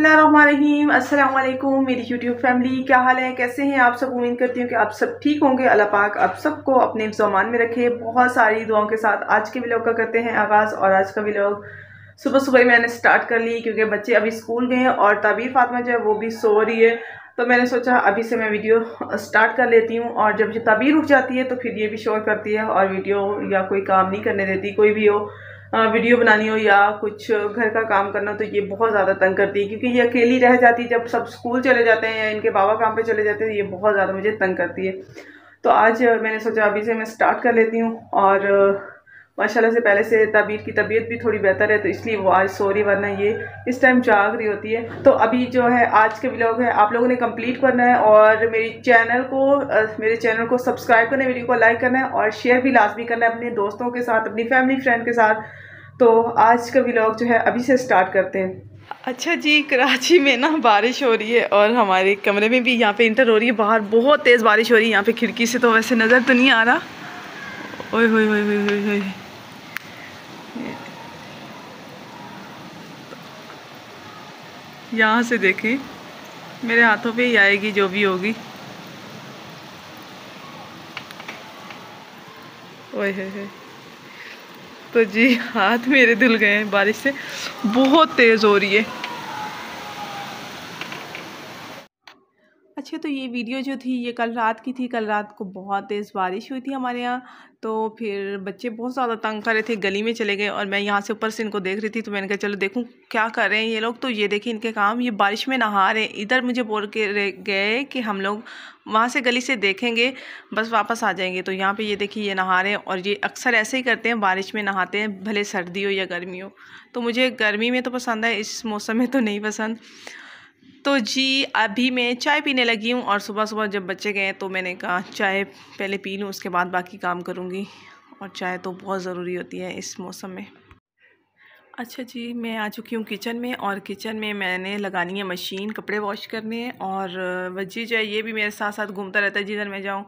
अस्सलाम वालेकुम मेरी यूट्यूब फैमिली क्या हाल है कैसे हैं आप सब उम्मीद करती हूँ कि आप सब ठीक होंगे अल्लाह पाक आप सबको अपने जमान में रखे बहुत सारी दुआओं के साथ आज के व्लॉग का करते हैं आगाज़ और आज का व्लॉग सुबह सुबह ही मैंने स्टार्ट कर ली क्योंकि बच्चे अभी स्कूल गए हैं और तबीर फातमा जो है वो भी सो रही है तो मैंने सोचा अभी से मैं वीडियो स्टार्ट कर लेती हूँ और जब तबीर उठ जाती है तो फिर ये भी शोर करती है और वीडियो या कोई काम नहीं करने देती कोई भी हो वीडियो बनानी हो या कुछ घर का काम करना तो ये बहुत ज़्यादा तंग करती है क्योंकि ये अकेली रह जाती है जब सब स्कूल चले जाते हैं या इनके बाबा काम पे चले जाते हैं तो ये बहुत ज़्यादा मुझे तंग करती है तो आज मैंने सोचा अभी से मैं स्टार्ट कर लेती हूँ और माशाल्लाह से पहले से तबीर की तबीयत भी थोड़ी बेहतर है तो इसलिए वो आज सो रही वरना ये इस टाइम जाग रही होती है तो अभी जो है आज के ब्लॉग है आप लोगों ने कंप्लीट करना है और मेरी चैनल को मेरे चैनल को सब्सक्राइब करना है वीडियो को लाइक करना है और शेयर भी लाजमी करना है अपने दोस्तों के साथ अपनी फैमिली फ्रेंड के साथ तो आज का ब्लॉग जो है अभी से स्टार्ट करते हैं अच्छा जी कराची में ना बारिश हो रही है और हमारे कमरे में भी यहाँ पे इंटर हो रही है बाहर बहुत तेज़ बारिश हो रही है यहाँ पे खिड़की से तो वैसे नज़र तो नहीं आ रहा ओए होए होए होए होए यहाँ से देखें मेरे हाथों पे ही आएगी जो भी होगी ओए है, है। तो जी हाथ मेरे धुल गए हैं बारिश से बहुत तेज़ हो रही है अच्छा तो ये वीडियो जो थी ये कल रात की थी कल रात को बहुत तेज़ बारिश हुई थी हमारे यहाँ तो फिर बच्चे बहुत ज़्यादा तंग कर रहे थे गली में चले गए और मैं यहाँ से ऊपर से इनको देख रही थी तो मैंने कहा चलो देखूँ क्या कर रहे हैं ये लोग तो ये देखिए इनके काम ये बारिश में नहा रहे इधर मुझे बोल के गए कि हम लोग वहाँ से गली से देखेंगे बस वापस आ जाएंगे तो यहाँ पे ये देखिए ये नहा रहे हैं और ये अक्सर ऐसे ही करते हैं बारिश में नहाते हैं भले सर्दी हो या गर्मी हो तो मुझे गर्मी में तो पसंद है इस मौसम में तो नहीं पसंद तो जी अभी मैं चाय पीने लगी हूँ और सुबह सुबह जब बच्चे गए तो मैंने कहा चाय पहले पी लूँ उसके बाद बाकी काम करूँगी और चाय तो बहुत ज़रूरी होती है इस मौसम में अच्छा जी मैं आ चुकी हूँ किचन में और किचन में मैंने लगानी है मशीन कपड़े वॉश करने और वजी जो है ये भी मेरे साथ साथ घूमता रहता है जिधर मैं जाऊँ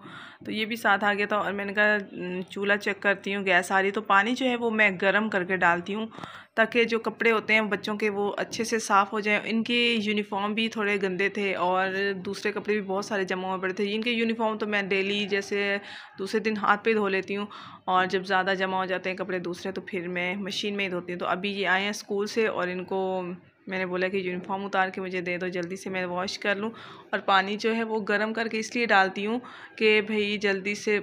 तो ये भी साथ आ गया था और मैंने कहा चूल्हा चेक करती हूँ गैस आ रही तो पानी जो है वो मैं गर्म करके डालती हूँ ताकि जो कपड़े होते हैं बच्चों के वो अच्छे से साफ़ हो जाएं इनके यूनिफॉर्म भी थोड़े गंदे थे और दूसरे कपड़े भी बहुत सारे जमा हुए पड़े थे इनके यूनिफॉर्म तो मैं डेली जैसे दूसरे दिन हाथ पे धो लेती हूँ और जब ज़्यादा जमा हो जाते हैं कपड़े दूसरे तो फिर मैं मशीन में ही धोती हूँ तो अभी ये आए हैं स्कूल से और इनको मैंने बोला कि यूनिफॉर्म उतार के मुझे दे दो जल्दी से मैं वॉश कर लूँ और पानी जो है वो गर्म करके इसलिए डालती हूँ कि भाई जल्दी से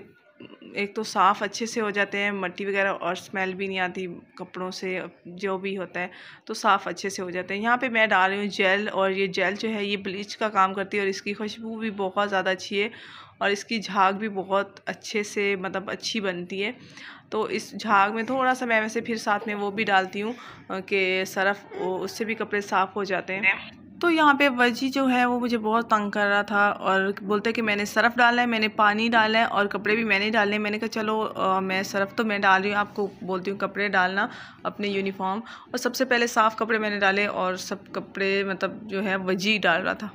एक तो साफ़ अच्छे से हो जाते हैं मट्टी वगैरह और स्मेल भी नहीं आती कपड़ों से जो भी होता है तो साफ़ अच्छे से हो जाते हैं यहाँ पे मैं डाल रही हूँ जेल और ये जेल जो है ये ब्लीच का काम करती है और इसकी खुशबू भी बहुत ज़्यादा अच्छी है और इसकी झाग भी बहुत अच्छे से मतलब अच्छी बनती है तो इस झाग में थोड़ा सा मैं वैसे फिर साथ में वो भी डालती हूँ कि सरफ उससे भी कपड़े साफ़ हो जाते हैं तो यहाँ पे वजी जो है वो मुझे बहुत तंग कर रहा था और बोलते कि मैंने सर्फ़ डाला है मैंने पानी डाला है और कपड़े भी मैंने डाले मैंने कहा चलो आ, मैं सर्फ़ तो मैं डाल रही हूँ आपको बोलती हूँ कपड़े डालना अपने यूनिफॉर्म और सबसे पहले साफ़ कपड़े मैंने डाले और सब कपड़े मतलब जो है वजी डाल रहा था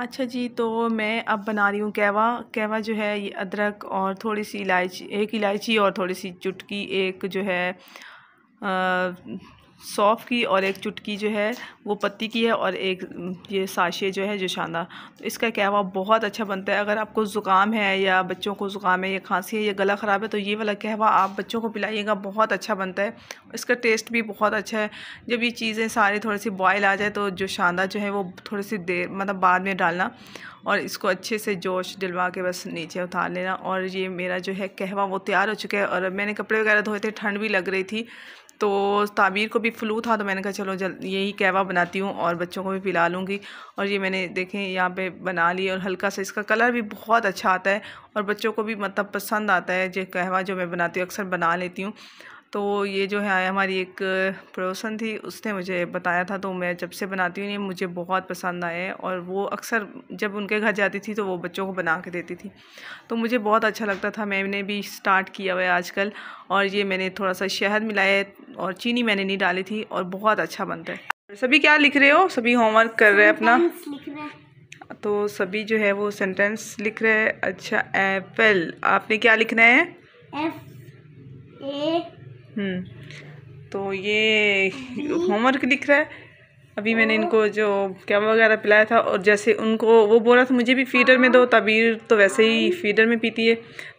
अच्छा जी तो मैं अब बना रही हूँ कहवा कहवा जो है ये अदरक और थोड़ी सी इलायची एक इलायची और थोड़ी सी चुटकी एक जो है आ, सौफ़ की और एक चुटकी जो है वो पत्ती की है और एक ये साशे जो है जोशाना तो इसका कहवा बहुत अच्छा बनता है अगर आपको ज़ुकाम है या बच्चों को ज़ुकाम है या खांसी है या गला ख़राब है तो ये वाला कहवा आप बच्चों को पिलाइएगा बहुत अच्छा बनता है इसका टेस्ट भी बहुत अच्छा है जब ये चीज़ें सारी थोड़ी सी बॉयल आ जाए तो शांदा जो है वो थोड़ी सी देर मतलब बाद में डालना और इसको अच्छे से जोश डलवा के बस नीचे उतार लेना और ये मेरा जो है कहवा वो तैयार हो चुका है और मैंने कपड़े वगैरह धोए थे ठंड भी लग रही थी तो ताबीर को भी फ्लू था तो मैंने कहा चलो जल यही कहवा बनाती हूँ और बच्चों को भी पिला लूँगी और ये मैंने देखें यहाँ पे बना ली और हल्का सा इसका कलर भी बहुत अच्छा आता है और बच्चों को भी मतलब पसंद आता है जो कहवा जो मैं बनाती हूँ अक्सर बना लेती हूँ तो ये जो है हमारी एक पड़ोसन थी उसने मुझे बताया था तो मैं जब से बनाती हूँ ये मुझे बहुत पसंद आए और वो अक्सर जब उनके घर जाती थी तो वो बच्चों को बना के देती थी तो मुझे बहुत अच्छा लगता था मैंने भी स्टार्ट किया हुआ है आजकल और ये मैंने थोड़ा सा शहद मिलाया और चीनी मैंने नहीं डाली थी और बहुत अच्छा बनता है सभी क्या लिख रहे हो सभी होमवर्क कर रहे हैं अपना तो सभी जो है वो सेंटेंस लिख रहे हैं अच्छा एप्पल आपने क्या लिखना है एफ ए हम्म। तो ये होमवर्क दिख रहा है अभी मैंने हाँ। इनको जो कैम वगैरह पिलाया था और जैसे उनको वो बोला था मुझे भी फीडर में दो हाँ। तबीर तो वैसे ही फीडर में पीती है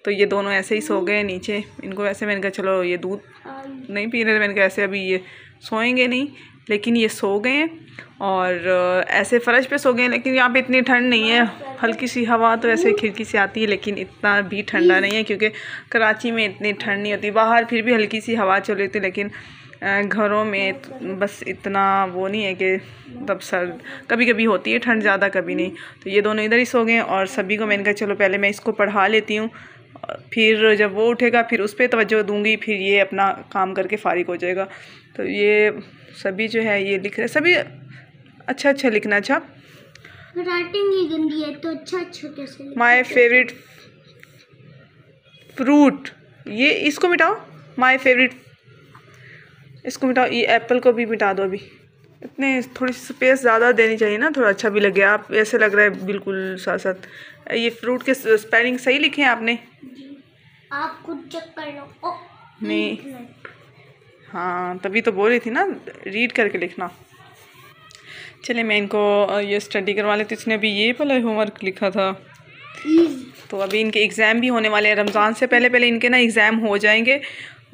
तो ये दोनों ऐसे ही सो हाँ। गए नीचे इनको वैसे मैंने कहा चलो ये दूध नहीं पी रहे मैंने कहा ऐसे अभी ये सोएंगे नहीं लेकिन ये सो गए हैं और ऐसे फ़र्श पे सो गए हैं लेकिन यहाँ पे इतनी ठंड नहीं है हल्की सी हवा तो ऐसे खिड़की से आती है लेकिन इतना भी ठंडा नहीं है क्योंकि कराची में इतनी ठंड नहीं होती बाहर फिर भी हल्की सी हवा चल रही थी लेकिन घरों में बस इतना वो नहीं है कि तब सर्द कभी कभी होती है ठंड ज़्यादा कभी नहीं तो ये दोनों इधर ही सो गए और सभी को मैंने कहा चलो पहले मैं इसको पढ़ा लेती हूँ फिर जब वो उठेगा फिर उस पर तोज्जो दूंगी फिर ये अपना काम करके फारिग हो जाएगा तो ये सभी जो है ये लिख रहे सभी अच्छा अच्छा लिखना अच्छा राइटिंग गंदी है तो अच्छा अच्छा फेवरेट फ्रूट ये इसको मिटाओ माई फेवरेट इसको मिटाओ ये एप्पल को भी मिटा दो अभी इतने थोड़ी सी स्पेस ज़्यादा देनी चाहिए ना थोड़ा अच्छा भी लगे आप ऐसे लग रहा है बिल्कुल साथ साथ ये फ्रूट के स्पेलिंग सही लिखे हैं आपने आप खुद चेक कर लो नहीं हाँ तभी तो बोल रही थी ना रीड करके लिखना चलिए मैं इनको ये स्टडी करवा लेती इसने अभी ये पहले होमवर्क लिखा था तो अभी इनके एग्ज़ाम भी होने वाले हैं रमज़ान से पहले पहले इनके ना एग्ज़ाम हो जाएंगे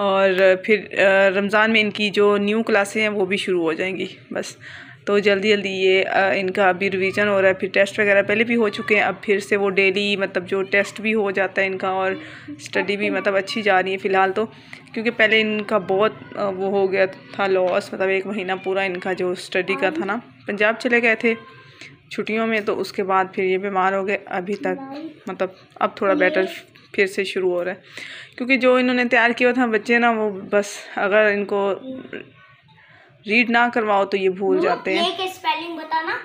और फिर रमज़ान में इनकी जो न्यू क्लासें हैं वो भी शुरू हो जाएंगी बस तो जल्दी जल्दी ये इनका अभी रिविजन हो रहा है फिर टेस्ट वगैरह पहले भी हो चुके हैं अब फिर से वो डेली मतलब जो टेस्ट भी हो जाता है इनका और स्टडी भी मतलब अच्छी जा रही है फ़िलहाल तो क्योंकि पहले इनका बहुत वो हो गया था लॉस मतलब एक महीना पूरा इनका जो स्टडी का था ना पंजाब चले गए थे छुट्टियों में तो उसके बाद फिर ये बीमार हो गए अभी तक मतलब अब थोड़ा बेटर फिर से शुरू हो रहा है क्योंकि जो इन्होंने तैयार किया था बच्चे ना वो बस अगर इनको रीड ना करवाओ तो ये भूल जाते हैं स्पेलिंग बताना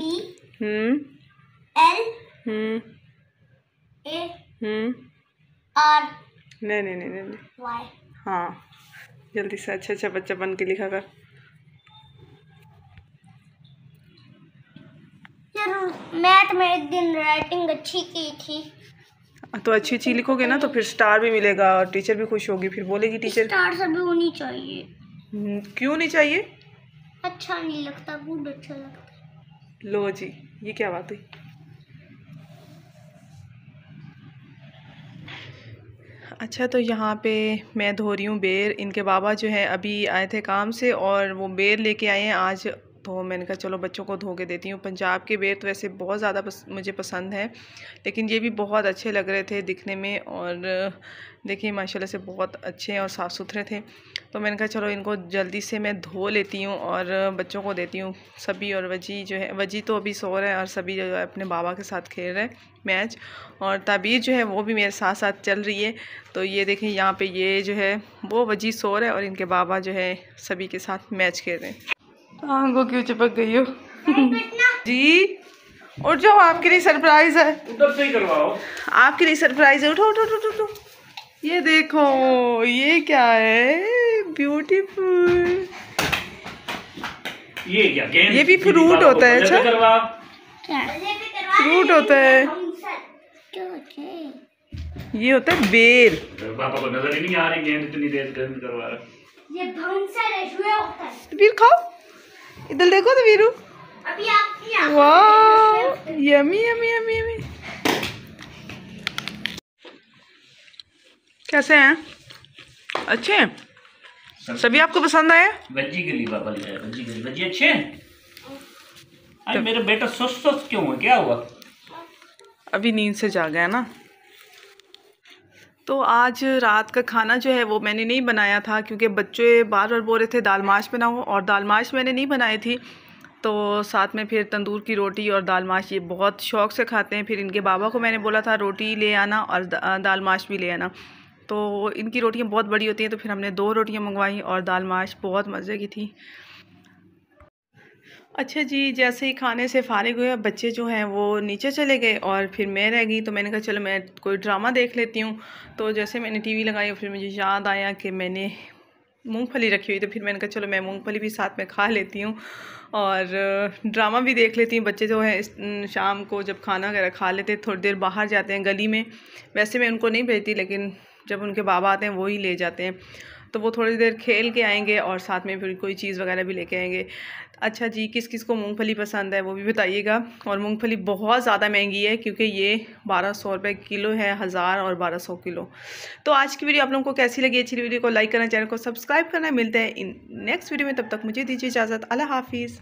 हम्म। हम्म। हम्म। नहीं नहीं नहीं हाँ जल्दी से अच्छा अच्छा बच्चा बन के लिखा कर मैथ में एक दिन राइटिंग अच्छी की थी तो अच्छी अच्छी लिखोगे ना तो फिर स्टार भी मिलेगा और टीचर भी खुश होगी फिर बोलेगी टीचर स्टार सभी होनी चाहिए हम्म, क्यों नहीं चाहिए अच्छा नहीं लगता गुड अच्छा लगता लो जी ये क्या बात हुई अच्छा तो यहाँ पे मैं धो रही हूँ बेर इनके बाबा जो है अभी आए थे काम से और वो बेर लेके आए हैं आज तो मैंने कहा चलो बच्चों को धो के देती हूँ पंजाब के बेर तो वैसे बहुत ज़्यादा पस, मुझे पसंद हैं लेकिन ये भी बहुत अच्छे लग रहे थे दिखने में और देखिए माशाल्लाह से बहुत अच्छे और साफ़ सुथरे थे तो मैंने कहा चलो इनको जल्दी से मैं धो लेती हूँ और बच्चों को देती हूँ सभी और वजी जो है वजी तो अभी सो रहे हैं और सभी जो है अपने बाबा के साथ खेल रहे हैं मैच और ताबीर जो है वो भी मेरे साथ साथ चल रही है तो ये देखें यहाँ पर ये जो है वो वजी सो रहे हैं और इनके बाबा जो है सभी के साथ मैच खेल रहे हैं आंगो क्यों चिपक गई हो जी उठ जाओ आपके लिए सरप्राइज है उधर से ही करवाओ आपके लिए सरप्राइज है उठो उठो उठो उठो ये देखो ये क्या है ब्यूटीफुल ये क्या ये भी फ्रूट होता है अच्छा फ्रूट होता है ये होता है बेर पापा को नजर ही नहीं आ रही गेंद इतनी देर गेंद करवा ये भंसर है जो होता है बेर खाओ इधर देखो तो Veeru yummy yummy yummy yummy कैसे हैं अच्छे हैं सभी आपको पसंद आया भज्जी गली बाबा भज्जी गली भज्जी अच्छे हैं अरे मेरा बेटा सुस्त सुस्त क्यों है क्या हुआ अभी नींद से जागा है ना तो आज रात का खाना जो है वो मैंने नहीं बनाया था क्योंकि बच्चे बार बार बोल रहे थे दाल माश बनाओ और दाल माश मैंने नहीं बनाई थी तो साथ में फिर तंदूर की रोटी और दाल माश ये बहुत शौक़ से खाते हैं फिर इनके बाबा को मैंने बोला था रोटी ले आना और दाल माश भी ले आना तो इनकी रोटियाँ बहुत बड़ी होती हैं तो फिर हमने दो रोटियाँ मंगवाई और दाल माश बहुत मज़े की थी अच्छा जी जैसे ही खाने से फारिग हुए बच्चे जो हैं वो नीचे चले गए और फिर मैं रह गई तो मैंने कहा चलो मैं कोई ड्रामा देख लेती हूँ तो जैसे मैंने टीवी लगाई और फिर मुझे याद आया कि मैंने मूंगफली रखी हुई तो फिर मैंने कहा चलो मैं मूंगफली भी साथ में खा लेती हूँ और ड्रामा भी देख लेती हूँ बच्चे जो हैं शाम को जब खाना वगैरह खा लेते हैं थोड़ी देर बाहर जाते हैं गली में वैसे मैं उनको नहीं भेजती लेकिन जब उनके बाबा आते हैं वो ही ले जाते हैं तो वो थोड़ी देर खेल के आएंगे और साथ में फिर कोई चीज़ वगैरह भी लेके आएंगे अच्छा जी किस किस को मूँगफली पसंद है वो भी बताइएगा और मूँगफली बहुत ज़्यादा महंगी है क्योंकि ये बारह सौ रुपये किलो है हज़ार और बारह सौ किलो तो आज की वीडियो आप लोगों को कैसी लगी अच्छी वीडियो को लाइक करना चैनल को सब्सक्राइब करना मिलते हैं इन नेक्स्ट वीडियो में तब तक मुझे दीजिए इजाज़त अल्लाह हाफिज़